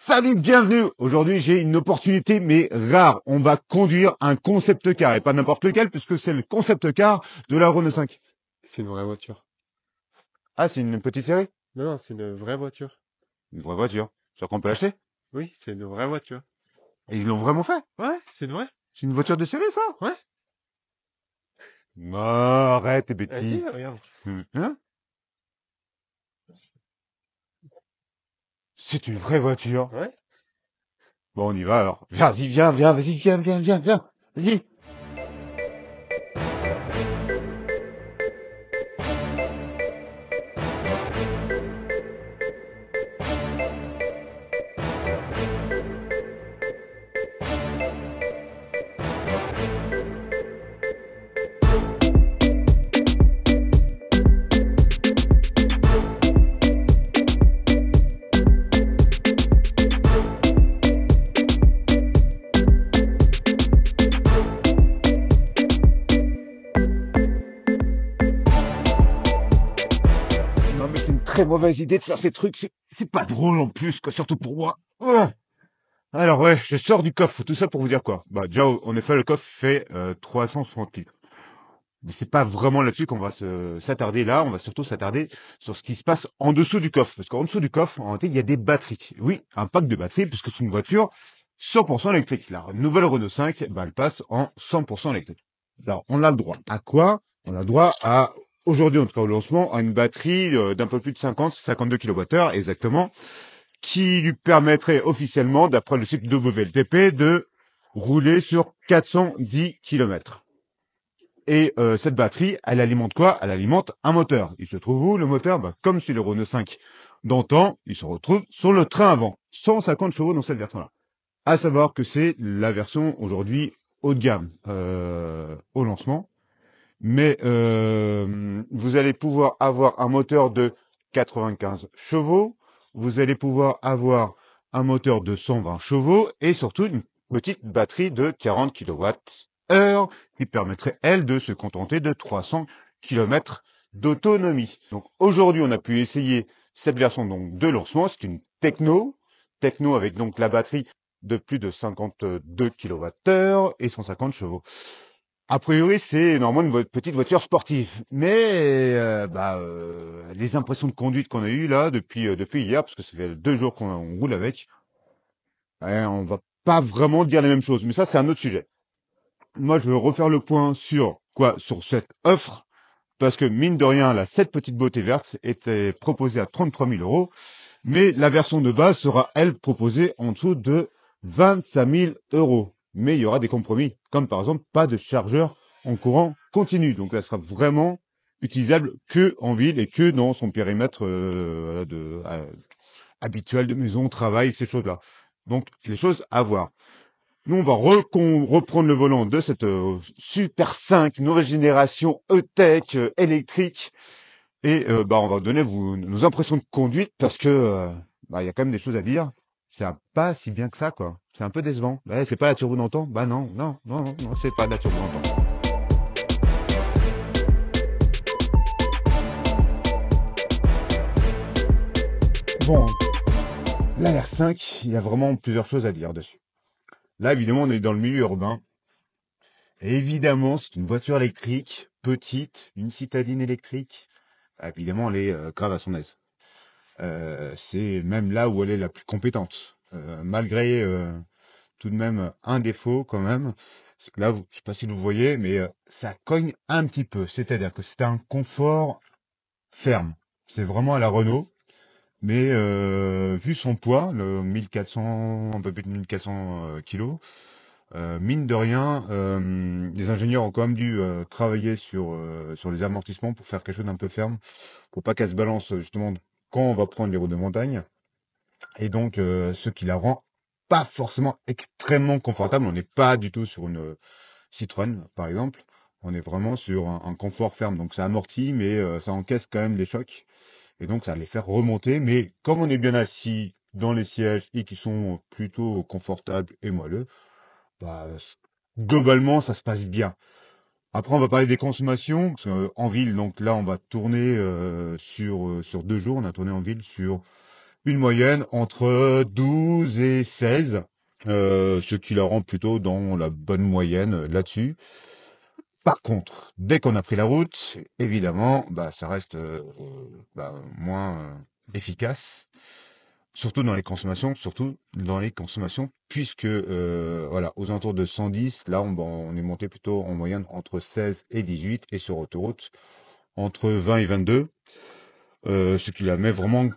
Salut, bienvenue Aujourd'hui, j'ai une opportunité, mais rare. On va conduire un concept car, et pas n'importe lequel, puisque c'est le concept car de la Renault 5. C'est une vraie voiture. Ah, c'est une petite série Non, non, c'est une vraie voiture. Une vraie voiture cest à qu'on peut l'acheter Oui, c'est une vraie voiture. Et ils l'ont vraiment fait Ouais, c'est une vraie. C'est une voiture de série, ça Ouais. Non, arrête tes regarde. Hein C'est une vraie voiture. Ouais. Bon, on y va alors. Vas-y, viens, viens, vas-y, viens, viens, viens, viens. Vas-y. mauvaise idée de faire ces trucs. C'est pas drôle en plus, quoi, surtout pour moi. Ah. Alors ouais, je sors du coffre. Tout ça pour vous dire quoi Bah déjà, en effet, le coffre fait 360 euh, litres. Mais c'est pas vraiment là-dessus qu'on va s'attarder là. On va surtout s'attarder sur ce qui se passe en dessous du coffre, parce qu'en dessous du coffre, en réalité, il y a des batteries. Oui, un pack de batteries, puisque c'est une voiture 100% électrique. La nouvelle Renault 5, bah, elle passe en 100% électrique. Alors, on a le droit à quoi On a le droit à aujourd'hui en tout cas au lancement, à une batterie euh, d'un peu plus de 50, 52 kWh exactement, qui lui permettrait officiellement, d'après le site WLTP, de rouler sur 410 km. Et euh, cette batterie, elle alimente quoi Elle alimente un moteur. Il se trouve où le moteur bah, Comme sur le Renault 5 d'antan, il se retrouve sur le train avant. 150 chevaux dans cette version-là. À savoir que c'est la version aujourd'hui haut de gamme euh, au lancement mais euh, vous allez pouvoir avoir un moteur de 95 chevaux, vous allez pouvoir avoir un moteur de 120 chevaux et surtout une petite batterie de 40 kWh qui permettrait, elle, de se contenter de 300 km d'autonomie. Donc aujourd'hui, on a pu essayer cette version donc de lancement, c'est une techno, techno avec donc la batterie de plus de 52 kWh et 150 chevaux. A priori, c'est normalement une petite voiture sportive, mais euh, bah, euh, les impressions de conduite qu'on a eues là depuis euh, depuis hier, parce que ça fait deux jours qu'on roule avec, ben, on va pas vraiment dire les mêmes choses. Mais ça, c'est un autre sujet. Moi, je veux refaire le point sur quoi Sur cette offre, parce que mine de rien, la cette petite beauté verte était proposée à 33 000 euros, mais la version de base sera elle proposée en dessous de 25 000 euros mais il y aura des compromis, comme par exemple pas de chargeur en courant continu. Donc elle sera vraiment utilisable que en ville et que dans son périmètre euh, euh, habituel de maison, travail, ces choses-là. Donc les choses à voir. Nous, on va reprendre le volant de cette euh, Super 5 nouvelle génération E-Tech électrique. Et bah, on va donner nos impressions de conduite parce que bah, il y a quand même des choses à dire. C'est pas si bien que ça, quoi. C'est un peu décevant. Ouais, bah, c'est pas la turbo d'antan Bah non, non, non, non, c'est pas la turbo d'antan. Bon, la R5, il y a vraiment plusieurs choses à dire dessus. Là, évidemment, on est dans le milieu urbain. évidemment, c'est une voiture électrique, petite, une citadine électrique. Évidemment, elle est euh, grave à son aise. Euh, c'est même là où elle est la plus compétente, euh, malgré euh, tout de même un défaut quand même. Là, je sais pas si vous voyez, mais ça cogne un petit peu. C'est-à-dire que c'est un confort ferme. C'est vraiment à la Renault. Mais vu son poids, le 1400, un peu plus de 1400 kg, mine de rien, les ingénieurs ont quand même dû travailler sur sur les amortissements pour faire quelque chose d'un peu ferme, pour pas qu'elle se balance justement quand on va prendre les routes de montagne. Et donc, euh, ce qui la rend pas forcément extrêmement confortable. On n'est pas du tout sur une euh, Citroën, par exemple. On est vraiment sur un, confort ferme. Donc, ça amortit, mais euh, ça encaisse quand même les chocs. Et donc, ça les faire remonter. Mais comme on est bien assis dans les sièges et qui sont plutôt confortables et moelleux, bah, globalement, ça se passe bien. Après, on va parler des consommations euh, en ville. Donc là, on va tourner euh, sur, euh, sur deux jours. On a tourné en ville sur une moyenne entre 12 et 16, ce qui la rend plutôt dans la bonne moyenne là-dessus. Par contre, dès qu'on a pris la route, évidemment, bah, ça reste bah, moins efficace surtout dans les consommations, surtout dans les consommations, puisque euh, voilà, aux alentours de 110, là on, est monté plutôt en moyenne entre 16 et 18, et sur autoroute entre 20 et 22, euh, ce qui la met vraiment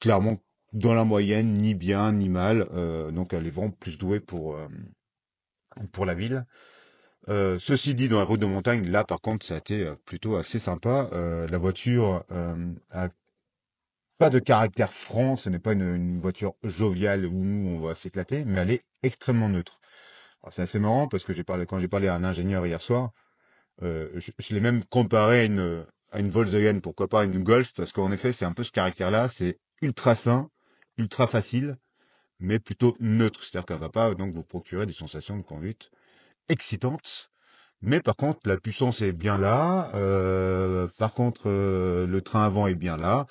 clairement dans la moyenne, ni bien ni mal, euh, donc elle est vraiment plus douée pour, pour la ville. ceci dit, dans la routes de montagne, là par contre, ça a été plutôt assez sympa. la voiture a pas de caractère franc, ce n'est pas une, voiture joviale où nous on va s'éclater, mais elle est extrêmement neutre. C'est assez marrant parce que j'ai parlé, quand j'ai parlé à un ingénieur hier soir, euh, je, l'ai même comparé à une, à une Volkswagen, pourquoi pas une Golf, parce qu'en effet c'est un peu ce caractère-là, c'est ultra sain, ultra facile, mais plutôt neutre, c'est-à-dire qu'elle va pas donc vous procurer des sensations de conduite excitantes. Mais par contre, la puissance est bien là. Euh, par contre, euh, le train avant est bien là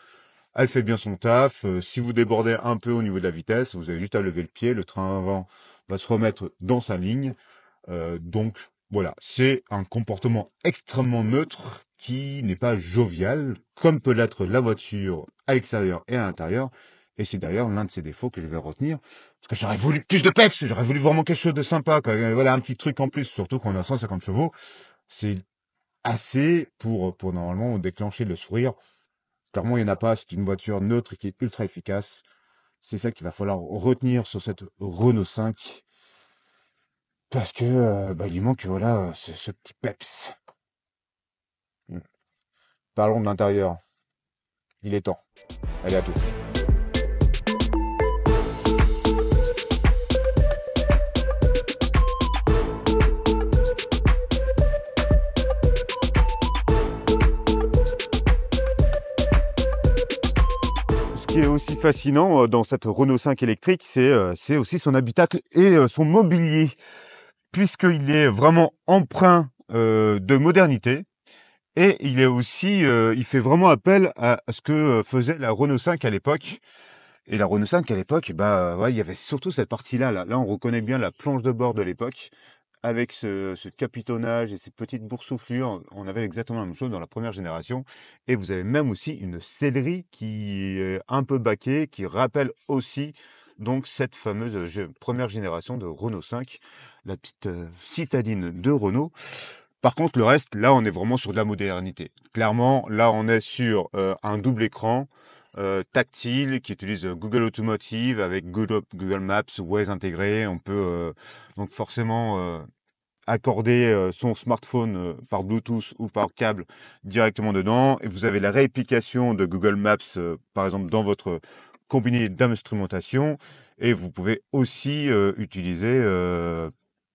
elle fait bien son taf. Euh, si vous débordez un peu au niveau de la vitesse, vous avez juste à lever le pied, le train avant va se remettre dans sa ligne. Euh, donc voilà, c'est un comportement extrêmement neutre qui n'est pas jovial, comme peut l'être la voiture à l'extérieur et à l'intérieur. Et c'est d'ailleurs l'un de ses défauts que je vais retenir. Parce que j'aurais voulu plus de peps, j'aurais voulu vraiment quelque chose de sympa. Quoi. Voilà, un petit truc en plus, surtout qu'on a 150 chevaux. C'est assez pour, pour normalement déclencher le sourire Clairement, il n'y en a pas. C'est une voiture neutre qui est ultra efficace. C'est ça qu'il va falloir retenir sur cette Renault 5. Parce que euh, bah, il manque voilà ce, ce petit peps. Hmm. Parlons de l'intérieur. Il est temps. Allez à tout. est aussi fascinant euh, dans cette Renault 5 électrique, euh, c'est aussi son habitacle et euh, son mobilier, puisqu'il est vraiment empreint de modernité. Et il est aussi, il fait vraiment appel à ce que faisait la Renault 5 à l'époque. Et la Renault 5 à l'époque, bah il y avait surtout cette partie-là, là. Là, on reconnaît bien la planche de bord de l'époque avec ce, capitonnage et ces petites boursouflures, on avait exactement la même chose dans la première génération. Et vous avez même aussi une céleri qui est un peu baquée, qui rappelle aussi donc cette fameuse euh, première génération de Renault 5, la petite euh, citadine de Renault. Par contre, le reste, là, on est vraiment sur de la modernité. Clairement, là, on est sur euh, un double écran euh, tactile qui utilise euh, Google Automotive avec Google, Google Maps, Waze intégré. On peut euh, donc forcément accorder son smartphone par Bluetooth ou par câble directement dedans. Et vous avez la réplication de Google Maps, par exemple, dans votre combiné d'instrumentation. Et vous pouvez aussi utiliser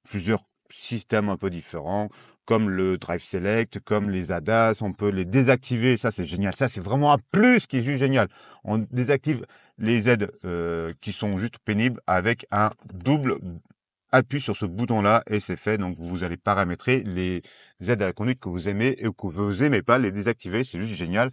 plusieurs systèmes un peu différents comme le Drive Select, comme les ADAS, on peut les désactiver, ça c'est génial, ça c'est vraiment un plus qui est juste génial. On désactive les aides euh, qui sont juste pénibles avec un double appui sur ce bouton-là et c'est fait. Donc vous allez paramétrer les aides à la conduite que vous aimez et que vous n'aimez pas, les désactiver, c'est juste génial.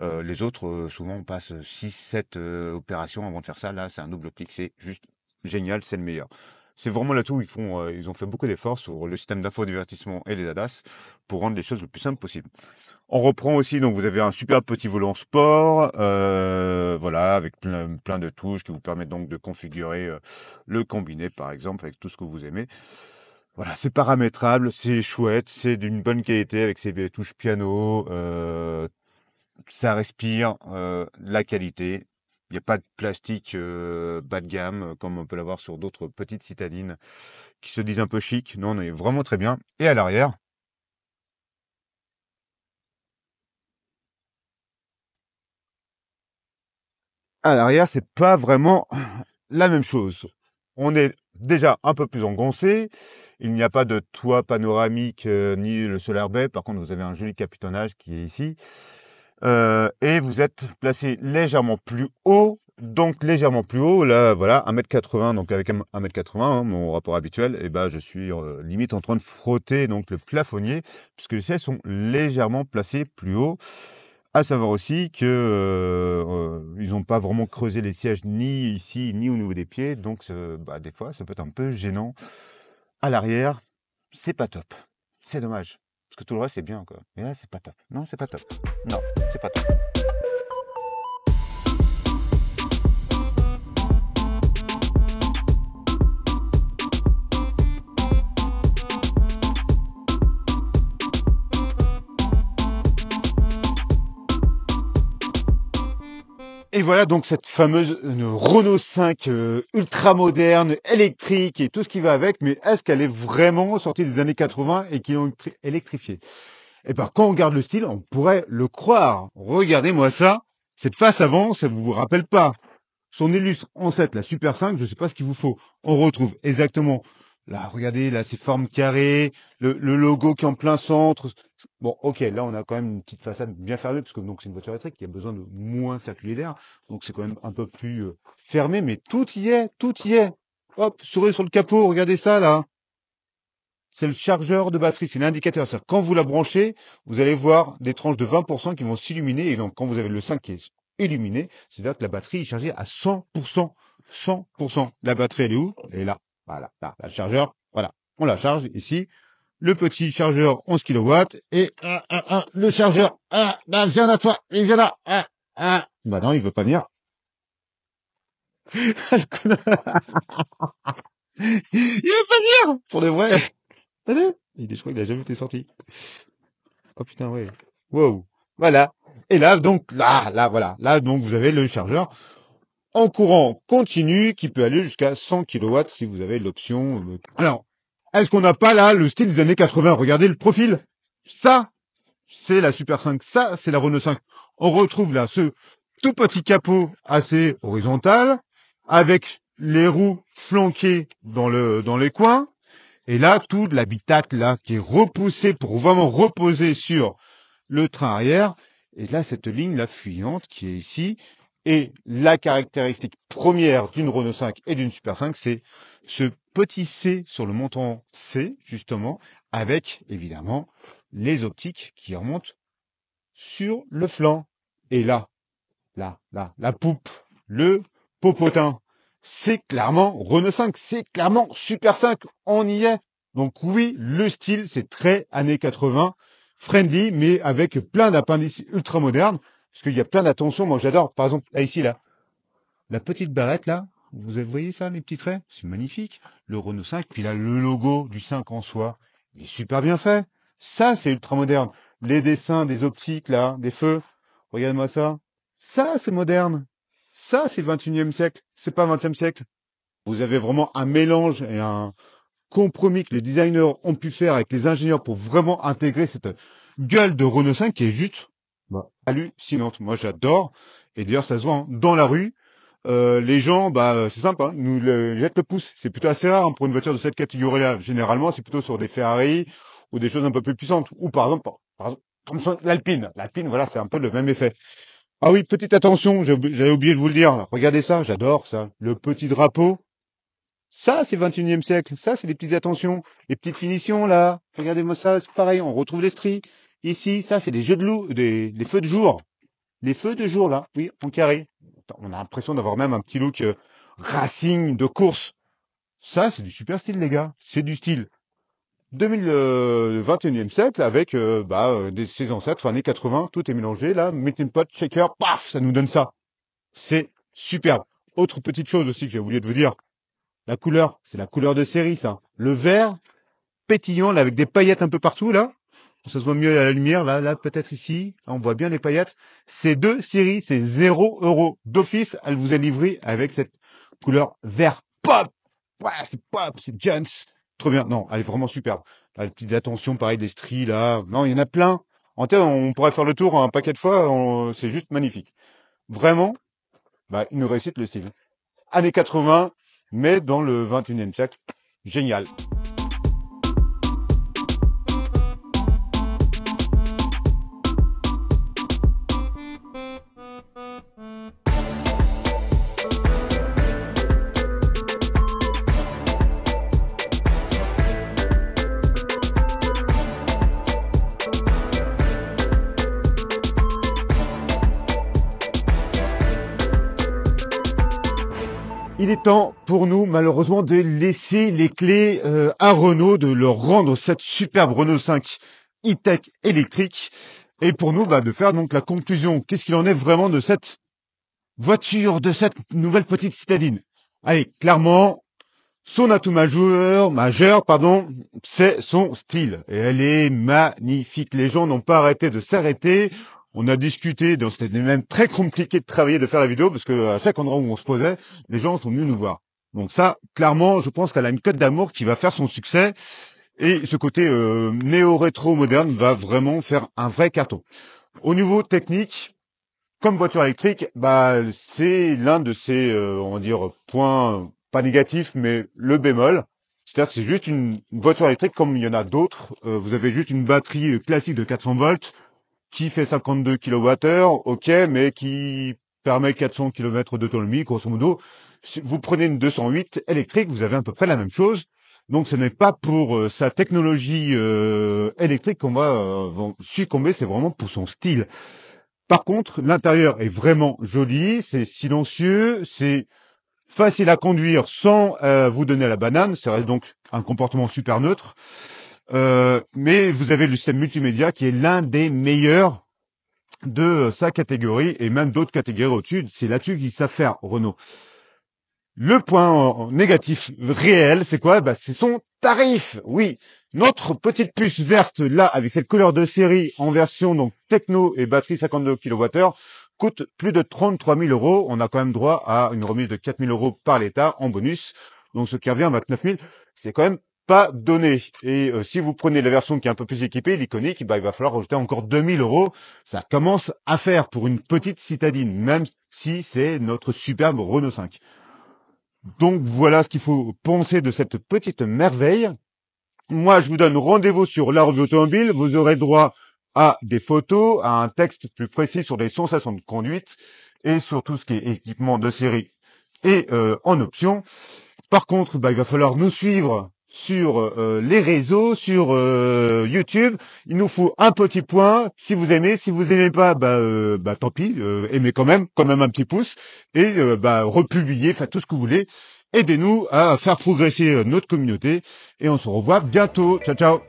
Euh, les autres, euh, souvent on passe 6-7 opérations avant de faire ça, là c'est un double clic, c'est juste génial, c'est le meilleur c'est vraiment là tout. Ils font, euh, ils ont fait beaucoup d'efforts sur le système d'infodivertissement et les ADAS pour rendre les choses le plus simples possible. On reprend aussi, donc vous avez un super petit volant sport, euh, voilà, avec plein, de touches qui vous permettent donc de configurer euh, le combiné, par exemple, avec tout ce que vous aimez. Voilà, c'est paramétrable, c'est chouette, c'est d'une bonne qualité avec ses touches piano, ça respire la qualité, il n'y a pas de plastique bas de gamme comme on peut l'avoir sur d'autres petites citadines qui se disent un peu chic. Non, on est vraiment très bien. Et à l'arrière, à l'arrière, c'est pas vraiment la même chose. On est déjà un peu plus engoncé. Il n'y a pas de toit panoramique ni le solar bay. Par contre, vous avez un joli capitonnage qui est ici. Euh, et vous êtes placé légèrement plus haut, donc légèrement plus haut, là voilà, 1m80, donc avec 1m80, hein, mon rapport habituel, et eh ben, je suis euh, limite en train de frotter donc le plafonnier, puisque les sièges sont légèrement placés plus haut. À savoir aussi que euh, ils n'ont pas vraiment creusé les sièges ni ici ni au niveau des pieds, donc bah, des fois ça peut être un peu gênant. À l'arrière, c'est pas top, c'est dommage. Parce que tout le reste, c'est bien, quoi. Mais là, c'est pas top. Non, c'est pas top. Non, c'est pas top. voilà donc cette fameuse Renault 5 euh, ultra moderne, électrique et tout ce qui va avec, mais est-ce qu'elle est vraiment sortie des années 80 et qu'ils est électrifiée Et eh bien quand on regarde le style, on pourrait le croire. Regardez-moi ça, cette face avant, ça vous vous rappelle pas. Son illustre ancêtre, la Super 5, je ne sais pas ce qu'il vous faut. On retrouve exactement Là, regardez, là, ces formes carrées, le, logo qui est en plein centre. Bon, ok, là, on a quand même une petite façade bien fermée, parce que donc c'est une voiture électrique qui a besoin de moins circuler d'air, donc c'est quand même un peu plus euh, fermé, mais tout y est, tout y est. Hop, souris sur le capot, regardez ça là. C'est le chargeur de batterie, c'est l'indicateur. cest quand vous la branchez, vous allez voir des tranches de 20% qui vont s'illuminer, et donc quand vous avez le 5 qui est illuminé, c'est-à-dire que la batterie est chargée à 100%. 100%. La batterie, elle est où Elle est là. Voilà, là, chargeur, voilà, on la charge ici. Le petit chargeur 11 kW et le chargeur, ah, là, ben, viens à toi, il vient là, ah, ah. Bah non, il veut pas venir. il veut pas venir Pour de vrai Il je crois qu'il a jamais été sorti. Oh putain, ouais. Wow. Voilà. Et là, donc, là, là, voilà. Là, donc, vous avez le chargeur en courant continu qui peut aller jusqu'à 100 kW si vous avez l'option. Euh, alors, est-ce qu'on n'a pas là le style des années 80 Regardez le profil. Ça, c'est la Super 5. Ça, c'est la Renault 5. On retrouve là ce tout petit capot assez horizontal avec les roues flanquées dans le dans les coins. Et là, tout l'habitat là qui est repoussé pour vraiment reposer sur le train arrière. Et là, cette ligne là fuyante qui est ici et la caractéristique première d'une Renault 5 et d'une Super 5, c'est ce petit C sur le montant C, justement, avec évidemment les optiques qui remontent sur le flanc. Et là, là, là, la poupe, le popotin, c'est clairement Renault 5, c'est clairement Super 5, on y est. Donc oui, le style, c'est très années 80, friendly, mais avec plein d'appendices ultra modernes. Parce qu'il y a plein d'attention, moi j'adore, par exemple, là, ici, là, la petite barrette, là, vous voyez ça, les petits traits C'est magnifique. Le Renault 5, puis là, le logo du 5 en soi, il est super bien fait. Ça, c'est ultra moderne. Les dessins des optiques, là, des feux, regarde-moi ça. Ça, c'est moderne. Ça, c'est 21e siècle. C'est pas 20e siècle. Vous avez vraiment un mélange et un compromis que les designers ont pu faire avec les ingénieurs pour vraiment intégrer cette gueule de Renault 5 qui est juste hallucinante. Moi, j'adore. Et d'ailleurs, ça se voit hein. dans la rue. Euh, les gens, bah, euh, c'est sympa, hein. nous le, jettent le pouce. C'est plutôt assez rare hein, pour une voiture de cette catégorie-là. Généralement, c'est plutôt sur des Ferrari ou des choses un peu plus puissantes. Ou par exemple, par exemple l'Alpine. L'Alpine, voilà, c'est un peu le même effet. Ah oui, petite attention, j'avais oublié de vous le dire. Regardez ça, j'adore ça. Le petit drapeau. Ça, c'est 21e siècle. Ça, c'est des petites attentions. Les petites finitions, là. Regardez-moi ça, c'est pareil, on retrouve l'estrie. Ici, ça, c'est des jeux de loup, des, feux de jour. Les feux de jour, là, oui, en carré. on a l'impression d'avoir même un petit look euh, racing de course. Ça, c'est du super style, les gars. C'est du style 2021e euh, siècle avec euh, bah, des, ses ancêtres, années 80, tout est mélangé. Là, mettez une shaker, paf, ça nous donne ça. C'est superbe. Autre petite chose aussi que j'ai oublié de vous dire. La couleur, c'est la couleur de série, ça. Le vert, pétillant, là, avec des paillettes un peu partout, là ça se voit mieux à la lumière, là, là, peut-être ici, on voit bien les paillettes. C'est deux séries, c'est zéro euro d'office. Elle vous est livré avec cette couleur vert pop. Ouais, c'est pop, c'est Jones. Trop bien. Non, elle est vraiment superbe. la petite attention pareil, des stries, là. Non, il y en a plein. En termes, on pourrait faire le tour un paquet de fois. C'est juste magnifique. Vraiment, bah, une réussite, le style. Années 80, mais dans le 21e siècle. Génial. temps pour nous, malheureusement, de laisser les clés euh, à Renault, de leur rendre cette superbe Renault 5 e-tech électrique. Et pour nous, bah, de faire donc la conclusion. Qu'est-ce qu'il en est vraiment de cette voiture, de cette nouvelle petite citadine Allez, clairement, son atout majeur, majeur, pardon, c'est son style. Et elle est magnifique. Les gens n'ont pas arrêté de s'arrêter on a discuté, donc c'était même très compliqué de travailler, de faire la vidéo, parce que à chaque endroit où on se posait, les gens sont venus nous voir. Donc ça, clairement, je pense qu'elle a une cote d'amour qui va faire son succès. Et ce côté euh, néo-rétro moderne va vraiment faire un vrai carton. Au niveau technique, comme voiture électrique, bah, c'est l'un de ces euh, on va dire points pas négatifs mais le bémol. C'est-à-dire que c'est juste une voiture électrique comme il y en a d'autres. Euh, vous avez juste une batterie classique de 400 volts qui fait 52 kWh, ok, mais qui permet 400 km d'autonomie, grosso modo. Si vous prenez une 208 électrique, vous avez à peu près la même chose. Donc ce n'est pas pour euh, sa technologie euh, électrique qu'on va euh, succomber, c'est vraiment pour son style. Par contre, l'intérieur est vraiment joli, c'est silencieux, c'est facile à conduire sans vous donner la banane, ça reste donc un comportement super neutre. Euh, mais vous avez le système multimédia qui est l'un des meilleurs de sa catégorie et même d'autres catégories au-dessus. C'est là-dessus qu'il savent faire, Renault. Le point négatif réel, c'est quoi bah, C'est son tarif. Oui, notre petite puce verte là, avec cette couleur de série en version donc techno et batterie 52 kWh, coûte plus de 33 000 euros. On a quand même droit à une remise de 4 000 euros par l'État en bonus. Donc ce qui revient à 29 000, c'est quand même pas donné. Et euh, si vous prenez la version qui est un peu plus équipée, l'iconique, bah, il va falloir rajouter encore 2000 euros. Ça commence à faire pour une petite citadine, même si c'est notre superbe Renault 5. Donc voilà ce qu'il faut penser de cette petite merveille. Moi, je vous donne rendez-vous sur la revue automobile. Vous aurez droit à des photos, à un texte plus précis sur les sensations de conduite et sur tout ce qui est équipement de série et euh, en option. Par contre, bah, il va falloir nous suivre sur euh, les réseaux, sur euh, YouTube. Il nous faut un petit point. Si vous aimez, si vous aimez pas, bah, euh, bah tant pis. aimez quand même, quand même un petit pouce et bah republiez, faites tout ce que vous voulez. Aidez-nous à faire progresser notre communauté et on se revoit bientôt. Ciao ciao.